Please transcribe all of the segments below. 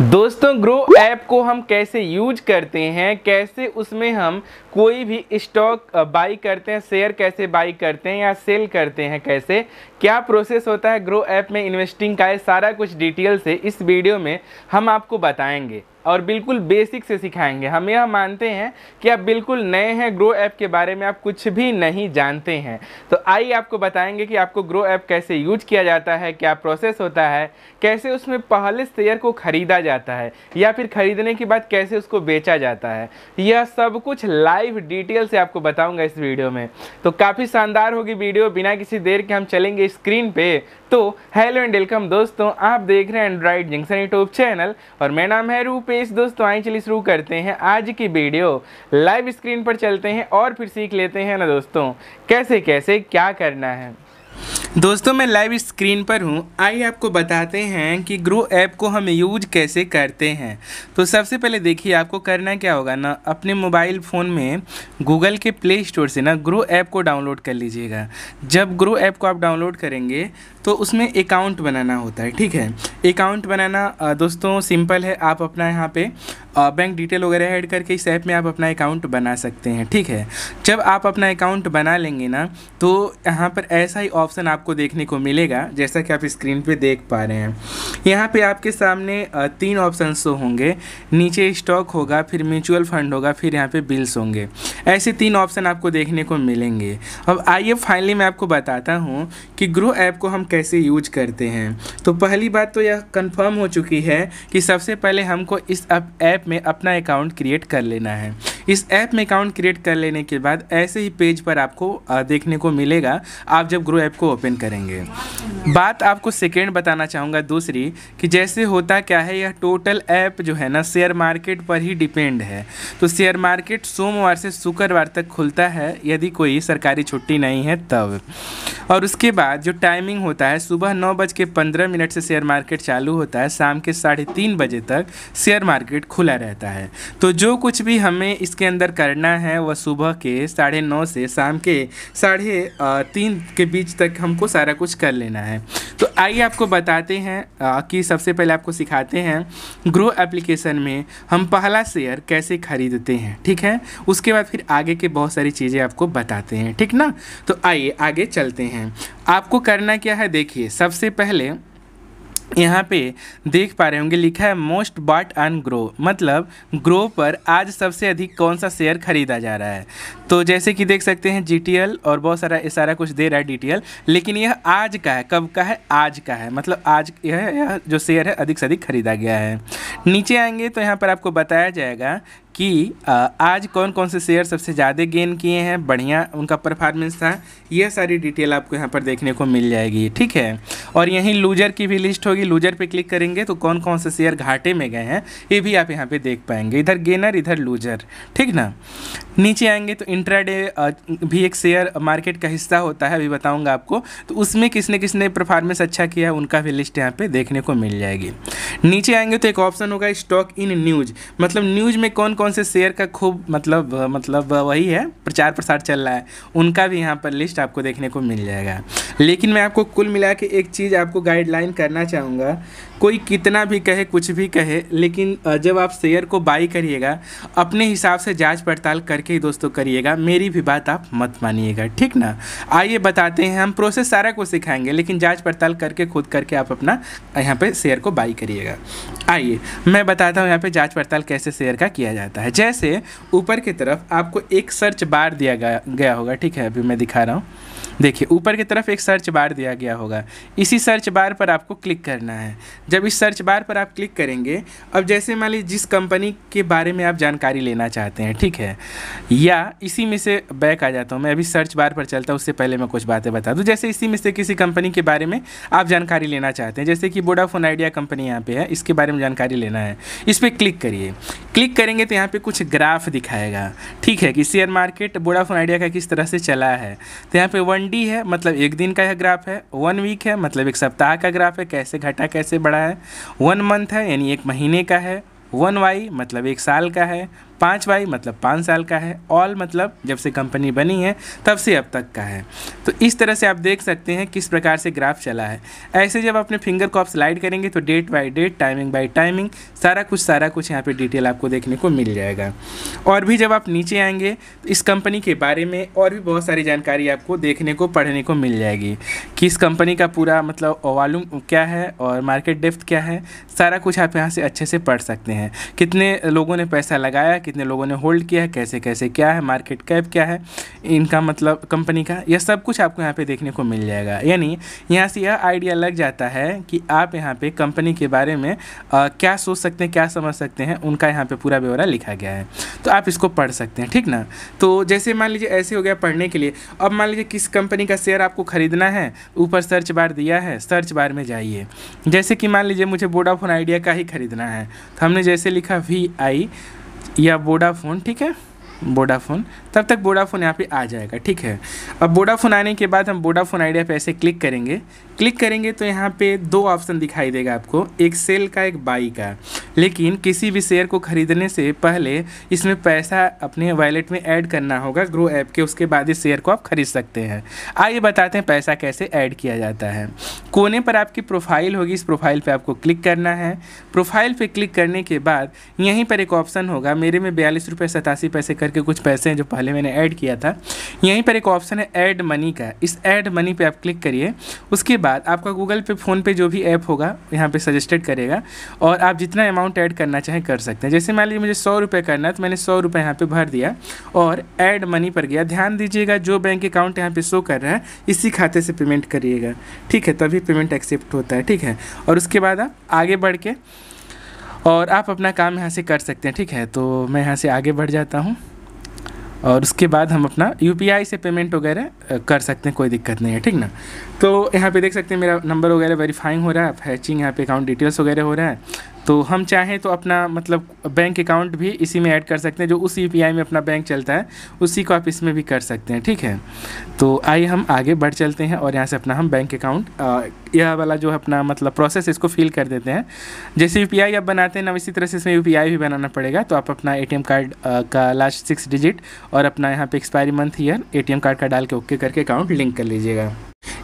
दोस्तों grow app को हम कैसे यूज करते हैं कैसे उसमें हम कोई भी स्टॉक बाई करते हैं शेयर कैसे बाई करते हैं या सेल करते हैं कैसे क्या प्रोसेस होता है ग्रो ऐप में इन्वेस्टिंग का ये सारा कुछ डिटेल से इस वीडियो में हम आपको बताएंगे और बिल्कुल बेसिक से सिखाएंगे हम यह मानते हैं कि आप बिल्कुल नए हैं ग्रो ऐप के बारे में आप कुछ भी नहीं जानते हैं तो आइए आपको बताएंगे कि आपको ग्रो ऐप कैसे यूज किया जाता है क्या प्रोसेस होता है कैसे उसमें पहले शेयर को ख़रीदा जाता है या फिर ख़रीदने के बाद कैसे उसको बेचा जाता है यह सब कुछ लाइव डिटेल से आपको बताऊँगा इस वीडियो में तो काफ़ी शानदार होगी वीडियो बिना किसी देर के हम चलेंगे स्क्रीन पर तो हेलो एंड वेलकम दोस्तों आप देख रहे हैं एंड्रॉइड जिंक्सन यूट्यूब चैनल और मेरा नाम है रूप पेश दोस्तों आए चलिए शुरू करते हैं आज की वीडियो लाइव स्क्रीन पर चलते हैं और फिर सीख लेते हैं ना दोस्तों कैसे कैसे क्या करना है दोस्तों मैं लाइव स्क्रीन पर हूँ आइए आपको बताते हैं कि ग्रो ऐप को हम यूज कैसे करते हैं तो सबसे पहले देखिए आपको करना क्या होगा ना अपने मोबाइल फ़ोन में गूगल के प्ले स्टोर से ना ग्रो ऐप को डाउनलोड कर लीजिएगा जब ग्रो ऐप को आप डाउनलोड करेंगे तो उसमें अकाउंट बनाना होता है ठीक है अकाउंट बनाना दोस्तों सिंपल है आप अपना यहाँ पर बैंक डिटेल वगैरह ऐड करके इस ऐप में आप अपना अकाउंट बना सकते हैं ठीक है जब आप अपना अकाउंट बना लेंगे ना तो यहाँ पर ऐसा ही ऑप्शन आपको देखने को मिलेगा जैसा कि आप स्क्रीन पर देख पा रहे हैं यहाँ पर आपके सामने तीन ऑप्शन तो होंगे नीचे स्टॉक होगा फिर म्यूचुअल फंड होगा फिर यहाँ पर बिल्स होंगे ऐसे तीन ऑप्शन आपको देखने को मिलेंगे अब आइए फाइनली मैं आपको बताता हूँ कि ग्रो ऐप को हम कैसे यूज करते हैं तो पहली बात तो यह कंफर्म हो चुकी है कि सबसे पहले हमको इस ऐप ऐप में अपना अकाउंट क्रिएट कर लेना है इस ऐप में अकाउंट क्रिएट कर लेने के बाद ऐसे ही पेज पर आपको देखने को मिलेगा आप जब ग्रो ऐप को ओपन करेंगे बात आपको सेकेंड बताना चाहूँगा दूसरी कि जैसे होता क्या है यह टोटल ऐप जो है ना शेयर मार्केट पर ही डिपेंड है तो शेयर मार्केट सोमवार से शुक्रवार तक खुलता है यदि कोई सरकारी छुट्टी नहीं है तब और उसके बाद जो टाइमिंग होता है सुबह नौ बज के पंद्रह मिनट से शेयर मार्केट चालू होता है शाम के साढ़े तीन बजे तक शेयर मार्केट खुला रहता है तो जो कुछ भी हमें इस इसके अंदर करना है वह सुबह के साढ़े नौ से शाम के साढ़े तीन के बीच तक हमको सारा कुछ कर लेना है तो आइए आपको बताते हैं कि सबसे पहले आपको सिखाते हैं ग्रो एप्लीकेशन में हम पहला शेयर कैसे खरीदते हैं ठीक है उसके बाद फिर आगे के बहुत सारी चीज़ें आपको बताते हैं ठीक ना तो आइए आगे चलते हैं आपको करना क्या है देखिए सबसे पहले यहाँ पे देख पा रहे होंगे लिखा है मोस्ट बॉट ऑन ग्रो मतलब ग्रो पर आज सबसे अधिक कौन सा शेयर खरीदा जा रहा है तो जैसे कि देख सकते हैं जी और बहुत सारा सारा कुछ दे रहा है डी लेकिन यह आज का है कब का है आज का है मतलब आज यह, यह जो शेयर है अधिक से अधिक खरीदा गया है नीचे आएंगे तो यहाँ पर आपको बताया जाएगा कि आज कौन कौन से शेयर सबसे ज़्यादा गेन किए हैं बढ़िया उनका परफॉर्मेंस था यह सारी डिटेल आपको यहाँ पर देखने को मिल जाएगी ठीक है और यहीं लूजर की भी लिस्ट होगी लूजर पे क्लिक करेंगे तो कौन कौन से शेयर घाटे में गए हैं ये भी आप यहाँ पे देख पाएंगे इधर गेनर इधर लूजर ठीक ना नीचे आएंगे तो इंट्राडे भी एक शेयर मार्केट का हिस्सा होता है अभी बताऊँगा आपको तो उसमें किसने किसने परफॉर्मेंस अच्छा किया उनका भी लिस्ट यहाँ पर देखने को मिल जाएगी नीचे आएंगे तो एक ऑप्शन होगा स्टॉक इन न्यूज़ मतलब न्यूज़ में कौन कौन कौन से शेयर का खूब मतलब मतलब वही है प्रचार प्रसार चल रहा है उनका भी यहाँ पर लिस्ट आपको देखने को मिल जाएगा लेकिन मैं आपको कुल मिला के एक चीज़ आपको गाइडलाइन करना चाहूँगा कोई कितना भी कहे कुछ भी कहे लेकिन जब आप शेयर को बाई करिएगा अपने हिसाब से जांच पड़ताल करके ही दोस्तों करिएगा मेरी भी बात आप मत मानिएगा ठीक ना आइए बताते हैं हम प्रोसेस सारा को सिखाएंगे लेकिन जाँच पड़ताल करके खुद करके आप अपना यहाँ पर शेयर को बाई करिएगा आइए मैं बताता हूँ यहाँ पर जाँच पड़ताल कैसे शेयर का किया जाता है जैसे ऊपर की तरफ आपको एक सर्च बार दिया गया होगा ठीक है अभी मैं दिखा रहा हूँ देखिए ऊपर की तरफ एक सर्च बार दिया गया होगा इसी सर्च बार पर आपको क्लिक करना है जब इस सर्च बार पर आप क्लिक करेंगे अब जैसे मान लीजिए जिस कंपनी के बारे में आप जानकारी लेना चाहते हैं ठीक है या इसी में से बैक आ जाता हूँ मैं अभी सर्च बार पर चलता हूँ उससे पहले मैं कुछ बातें बता दूँ जैसे इसी में से किसी कंपनी के बारे में आप जानकारी लेना चाहते हैं जैसे कि वोडाफोन आइडिया कंपनी यहाँ पर है इसके बारे में जानकारी लेना है इस पर क्लिक करिए क्लिक करेंगे तो यहाँ पर कुछ ग्राफ दिखाएगा ठीक है कि शेयर मार्केट वोडाफोन आइडिया का किस तरह से चला है तो यहाँ पर वन डी है मतलब एक दिन का यह ग्राफ है वन वीक है मतलब एक सप्ताह का ग्राफ है कैसे घटा कैसे बढ़ा है वन मंथ है यानी एक महीने का है वन वाई मतलब एक साल का है पाँच वाई मतलब पाँच साल का है ऑल मतलब जब से कंपनी बनी है तब से अब तक का है तो इस तरह से आप देख सकते हैं किस प्रकार से ग्राफ चला है ऐसे जब अपने फिंगर को आप स्लाइड करेंगे तो date by date timing by timing सारा कुछ सारा कुछ यहाँ पे डिटेल आपको देखने को मिल जाएगा और भी जब आप नीचे आएंगे तो इस कंपनी के बारे में और भी बहुत सारी जानकारी आपको देखने को पढ़ने को मिल जाएगी कि इस कंपनी का पूरा मतलब वॉल्यूम क्या है और मार्केट डेफ्थ क्या है सारा कुछ आप यहाँ से अच्छे से पढ़ सकते हैं हैं कितने लोगों ने पैसा लगाया कितने लोगों ने होल्ड किया है कैसे कैसे क्या है मार्केट कैप क्या है इनका मतलब कंपनी का यह सब कुछ आपको यहाँ पे देखने को मिल जाएगा यानी यहाँ से यह आइडिया लग जाता है कि आप यहाँ पे कंपनी के बारे में आ, क्या सोच सकते हैं क्या समझ सकते हैं उनका यहाँ पे पूरा ब्यौरा लिखा गया है तो आप इसको पढ़ सकते हैं ठीक ना तो जैसे मान लीजिए ऐसे हो गया पढ़ने के लिए अब मान लीजिए किस कंपनी का शेयर आपको ख़रीदना है ऊपर सर्च बार दिया है सर्च बार में जाइए जैसे कि मान लीजिए मुझे वोडाफोन आइडिया का ही ख़रीदना है तो हमने जैसे लिखा वी आई या वोडाफोन ठीक है वोडाफोन तब तक वोडाफोन यहाँ पे आ जाएगा ठीक है अब वोडाफोन आने के बाद हम वोडाफोन आइडिया पे ऐसे क्लिक करेंगे क्लिक करेंगे तो यहाँ पे दो ऑप्शन दिखाई देगा आपको एक सेल का एक बाई का लेकिन किसी भी शेयर को ख़रीदने से पहले इसमें पैसा अपने वैलेट में ऐड करना होगा ग्रो ऐप के उसके बाद इस शेयर को आप ख़रीद सकते हैं आइए बताते हैं पैसा कैसे ऐड किया जाता है कोने पर आपकी प्रोफाइल होगी इस प्रोफाइल पर आपको क्लिक करना है प्रोफाइल पर क्लिक करने के बाद यहीं पर एक ऑप्शन होगा मेरे में बयालीस रुपये सतासी पैसे करके कुछ पैसे हैं जो पहले मैंने ऐड किया था यहीं पर एक ऑप्शन है ऐड मनी का इस ऐड मनी पर आप क्लिक करिए उसके बाद बाद आपका गूगल पे फ़ोन पे जो भी ऐप होगा यहाँ पे सजेस्टेड करेगा और आप जितना अमाउंट ऐड करना चाहें कर सकते हैं जैसे मान लीजिए मुझे सौ रुपये करना है तो मैंने सौ रुपये यहाँ पर भर दिया और ऐड मनी पर गया ध्यान दीजिएगा जो बैंक अकाउंट यहाँ पर शो कर रहा है इसी खाते से पेमेंट करिएगा ठीक है तभी पेमेंट एक्सेप्ट होता है ठीक है और उसके बाद आप आगे बढ़ के और आप अपना काम यहाँ से कर सकते हैं ठीक है तो मैं यहाँ से आगे बढ़ जाता हूँ और उसके बाद हम अपना यू से पेमेंट वगैरह कर सकते हैं कोई दिक्कत नहीं है ठीक ना तो यहाँ पे देख सकते हैं मेरा नंबर वगैरह वेरीफाइंग हो रहा है हैचिंग यहाँ पे अकाउंट डिटेल्स वगैरह हो रहा है तो हम चाहें तो अपना मतलब बैंक अकाउंट भी इसी में ऐड कर सकते हैं जो उस यूपीआई में अपना बैंक चलता है उसी को आप इसमें भी कर सकते हैं ठीक है तो आइए हम आगे बढ़ चलते हैं और यहाँ से अपना हम बैंक अकाउंट यह वाला जो अपना मतलब प्रोसेस इसको फिल कर देते हैं जैसे यू आप बनाते हैं ना इसी तरह से इसमें यू भी बनाना पड़ेगा तो आप अपना ए कार्ड का लास्ट सिक्स डिजिट और अपना यहाँ पर expiry month year a card का डाल के ओके करके अकाउंट लिंक कर लीजिएगा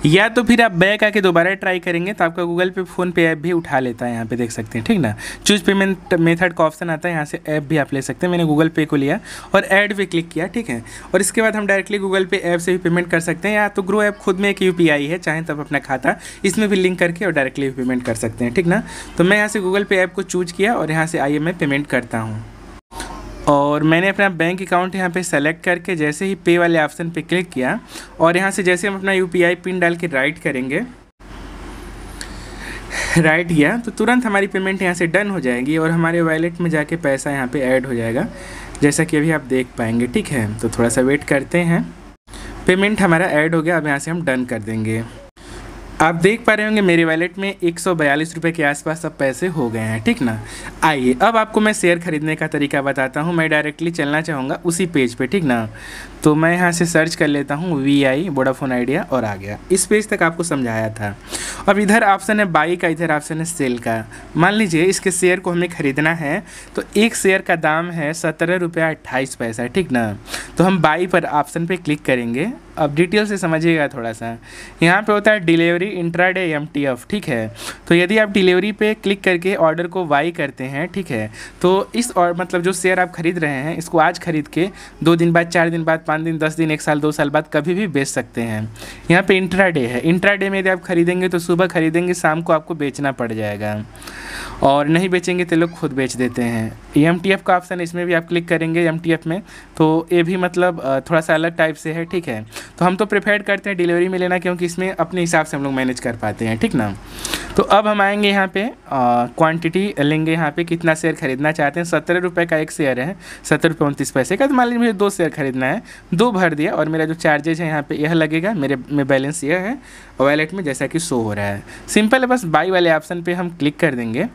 या तो फिर आप बैक आके दोबारा ट्राई करेंगे तो आपका गूगल पे फ़ोन पे ऐप भी उठा लेता है यहाँ पे देख सकते हैं ठीक ना चूज पेमेंट मेथड का ऑप्शन आता है यहाँ से ऐप भी आप ले सकते हैं मैंने गूगल पे को लिया और ऐड पे क्लिक किया ठीक है और इसके बाद हम डायरेक्टली गूगल पे ऐप से भी पेमेंट कर सकते हैं या तो ग्रो ऐप खुद में एक यू है चाहे तब अपना खाता इसमें भी लिंक करके और डायरेक्टली पेमेंट कर सकते हैं ठीक ना तो मैं यहाँ से गूगल पे ऐप को चूज किया और यहाँ से आइए मैं पेमेंट करता हूँ और मैंने अपना बैंक अकाउंट यहाँ पे सेलेक्ट करके जैसे ही पे वाले ऑप्शन पे क्लिक किया और यहाँ से जैसे हम अपना यू पिन डाल के राइट करेंगे राइट किया तो तुरंत हमारी पेमेंट यहाँ से डन हो जाएगी और हमारे वैलेट में जाके पैसा यहाँ पे ऐड हो जाएगा जैसा कि अभी आप देख पाएंगे ठीक है तो थोड़ा सा वेट करते हैं पेमेंट हमारा ऐड हो गया अब यहाँ से हम डन कर देंगे आप देख पा रहे होंगे मेरे वैलेट में एक सौ के आसपास सब पैसे हो गए हैं ठीक ना आइए अब आपको मैं शेयर ख़रीदने का तरीका बताता हूँ मैं डायरेक्टली चलना चाहूँगा उसी पेज पे ठीक ना तो मैं यहाँ से सर्च कर लेता हूँ वी आई वोडाफोन आइडिया और आ गया इस पेज तक आपको समझाया था अब इधर ऑप्शन है बाई का इधर ऑप्शन है सेल का मान लीजिए इसके शेयर को हमें ख़रीदना है तो एक शेयर का दाम है सत्रह रुपया अट्ठाईस पैसा ठीक ना तो हम बाई पर ऑप्शन पर क्लिक करेंगे अब डिटेल से समझिएगा थोड़ा सा यहाँ पे होता है delivery intraday M T F ठीक है तो यदि आप डिलीवरी पे क्लिक करके ऑर्डर को वाई करते हैं ठीक है तो इस और मतलब जो शेयर आप खरीद रहे हैं इसको आज खरीद के दो दिन बाद चार दिन बाद पाँच दिन दस दिन एक साल दो साल बाद कभी भी बेच सकते हैं यहाँ इंट्रा इंट्राडे है इंट्राडे में यदि आप खरीदेंगे तो सुबह खरीदेंगे शाम को आपको बेचना पड़ जाएगा और नहीं बेचेंगे तो लोग खुद बेच देते हैं एम टी एफ़ का ऑप्शन इसमें भी आप क्लिक करेंगे एम टी एफ़ में तो ये भी मतलब थोड़ा सा अलग टाइप से है ठीक है तो हम तो प्रिफेयर करते हैं डिलीवरी में लेना क्योंकि इसमें अपने हिसाब से हम लोग मैनेज कर पाते हैं ठीक ना तो अब हम आएंगे यहाँ पे क्वांटिटी लेंगे यहाँ पे कितना शेयर खरीदना चाहते हैं सत्रह रुपये का एक शेयर है सत्तर रुपये उनतीस पैसे का तो मान लीजिए मुझे दो शेयर खरीदना है दो भर दिया और मेरा जो चार्जेज है यहाँ पे यह लगेगा मेरे में बैलेंस यह है वॉलेट में जैसा कि शो हो रहा है सिंपल है बस बाई वाले ऑप्शन पर हम क्लिक कर देंगे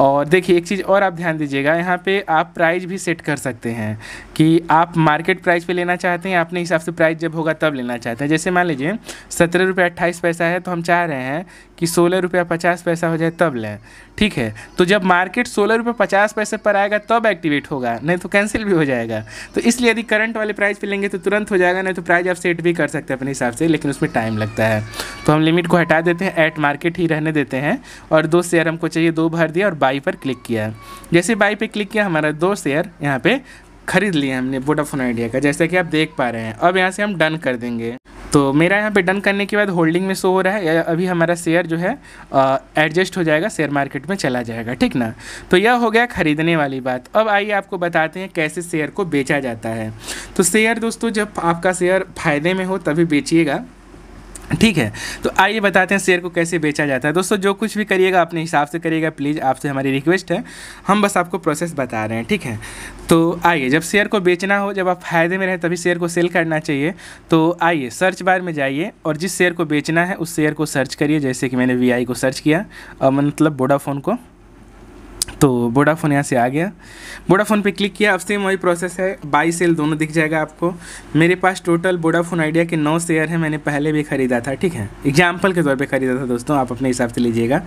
और देखिए एक चीज़ और आप ध्यान दीजिएगा यहाँ पे आप प्राइस भी सेट कर सकते हैं कि आप मार्केट प्राइस पे लेना चाहते हैं अपने हिसाब से प्राइस जब होगा तब लेना चाहते हैं जैसे मान लीजिए सत्रह रुपये अट्ठाईस पैसा है तो हम चाह रहे हैं कि सोलह रुपये पचास पैसा हो जाए तब लें ठीक है तो जब मार्केट सोलह रुपये पचास पैसे पर आएगा तब एक्टिवेट होगा नहीं तो कैंसिल भी हो जाएगा तो इसलिए यदि करंट वाले प्राइस पर लेंगे तो तुरंत हो जाएगा नहीं तो प्राइस आप सेट भी कर सकते हैं अपने हिसाब से लेकिन उसमें टाइम लगता है तो हम लिमिट को हटा देते हैं एट मार्केट ही रहने देते हैं और दो शेयर हमको चाहिए दो भर दिया और बाई पर क्लिक किया जैसे बाई पर क्लिक किया हमारा दो शेयर यहाँ पर खरीद लिया हमने वोडाफोन आइडिया का जैसा कि आप देख पा रहे हैं अब यहाँ से हम डन कर देंगे तो मेरा यहाँ पे डन करने के बाद होल्डिंग में शो हो रहा है अभी हमारा शेयर जो है एडजस्ट हो जाएगा शेयर मार्केट में चला जाएगा ठीक ना तो यह हो गया खरीदने वाली बात अब आइए आपको बताते हैं कैसे शेयर को बेचा जाता है तो शेयर दोस्तों जब आपका शेयर फायदे में हो तभी बेचिएगा ठीक है तो आइए बताते हैं शेयर को कैसे बेचा जाता है दोस्तों जो कुछ भी करिएगा अपने हिसाब से करिएगा प्लीज़ आपसे हमारी रिक्वेस्ट है हम बस आपको प्रोसेस बता रहे हैं ठीक है तो आइए जब शेयर को बेचना हो जब आप फायदे में रहें तभी शेयर को सेल करना चाहिए तो आइए सर्च बार में जाइए और जिस शेयर को बेचना है उस शेयर को सर्च करिए जैसे कि मैंने वी को सर्च किया और मतलब वोडाफोन को तो वोडाफोन यहाँ से आ गया वोडाफोन पे क्लिक किया अब सेम वही प्रोसेस है बाई सेल दोनों दिख जाएगा आपको मेरे पास टोटल वोडाफोन आइडिया के नौ शेयर हैं मैंने पहले भी ख़रीदा था ठीक है एग्जाम्पल के तौर पे ख़रीदा था दोस्तों आप अपने हिसाब से लीजिएगा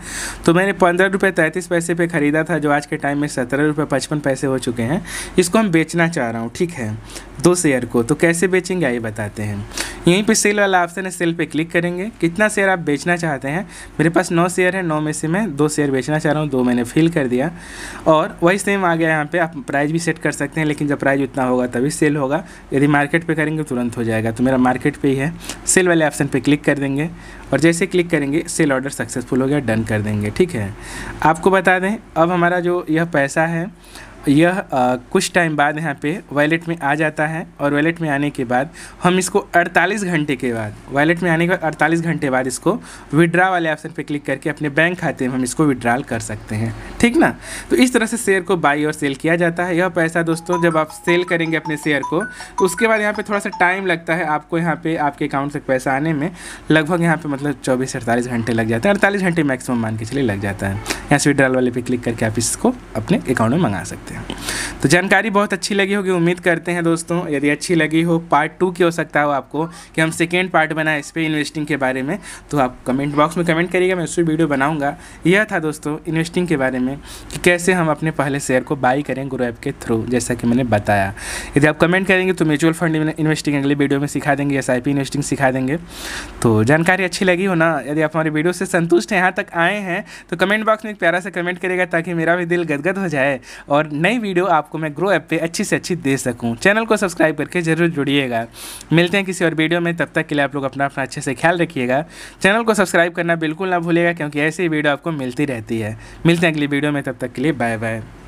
तो मैंने पंद्रह रुपये तैंतीस पैसे पर ख़रीदा था जो आज के टाइम में सत्रह रुपये पचपन पैसे हो चुके हैं इसको हम बेचना चाह रहा हूँ ठीक है दो शेयर को तो कैसे बेचेंगे आइए बताते हैं यहीं पे सेल वाला ऑप्शन है सेल पे क्लिक करेंगे कितना शेयर आप बेचना चाहते हैं मेरे पास नौ शेयर है नौ में से मैं दो शेयर बेचना चाह रहा हूँ दो मैंने फिल कर दिया गया और वही सेम आ गया यहाँ पे आप प्राइस भी सेट कर सकते हैं लेकिन जब प्राइस उतना होगा तभी सेल होगा यदि मार्केट पे करेंगे तुरंत हो जाएगा तो मेरा मार्केट पे ही है सेल वाले ऑप्शन पे क्लिक कर देंगे और जैसे क्लिक करेंगे सेल ऑर्डर सक्सेसफुल हो गया डन कर देंगे ठीक है आपको बता दें अब हमारा जो यह पैसा है यह आ, कुछ टाइम बाद यहाँ पे वॉलेट में आ जाता है और वैलेट में आने के बाद हम इसको 48 घंटे के बाद वैलेट में आने के बाद 48 घंटे बाद इसको विड्रा वाले ऑप्शन पे क्लिक करके अपने बैंक खाते में हम इसको विड्रॉल कर सकते हैं ठीक ना तो इस तरह से शेयर को बाई और सेल किया जाता है यह पैसा दोस्तों जब आप सेल करेंगे अपने शेयर को तो उसके बाद यहाँ पर थोड़ा सा टाइम लगता है आपको यहाँ पर आपके अकाउंट से पैसा आने में लगभग यहाँ पर मतलब चौबीस अड़तालीस घंटे लग जाते हैं अड़तालीस घंटे मैक्सिमम मान के चले लग जाता है यहाँ से विड्रॉल वाले पर क्लिक करके आप इसको अपने अकाउंट में मंगा सकते हैं जाएगा तो जानकारी बहुत अच्छी लगी होगी उम्मीद करते हैं दोस्तों यदि अच्छी लगी हो पार्ट टू की हो सकता हो आपको कि हम सेकेंड पार्ट बनाए इस पर इन्वेस्टिंग के बारे में तो आप कमेंट बॉक्स में कमेंट करिएगा मैं उस पर वीडियो बनाऊँगा यह था दोस्तों इन्वेस्टिंग के बारे में कि कैसे हम अपने पहले शेयर को बाई करें गुरु ऐप के थ्रू जैसा कि मैंने बताया यदि आप कमेंट करेंगे तो म्यूचुअल फंड इन्वेस्टिंग अगले वीडियो में सिखा देंगे एस इन्वेस्टिंग सिखा देंगे तो जानकारी अच्छी लगी हो ना यदि आप हमारी वीडियो से संतुष्ट हैं यहाँ तक आए हैं तो कमेंट बॉक्स में एक प्यारा सा कमेंट करेगा ताकि मेरा भी दिल गदगद हो जाए और नई वीडियो आपको मैं ग्रो ऐप पे अच्छी से अच्छी दे सकूँ चैनल को सब्सक्राइब करके ज़रूर जुड़िएगा मिलते हैं किसी और वीडियो में तब तक के लिए आप लोग अपना अपना अच्छे से ख्याल रखिएगा चैनल को सब्सक्राइब करना बिल्कुल ना भूलिएगा क्योंकि ऐसी वीडियो आपको मिलती रहती है मिलते हैं अगली वीडियो में तब तक के लिए बाय बाय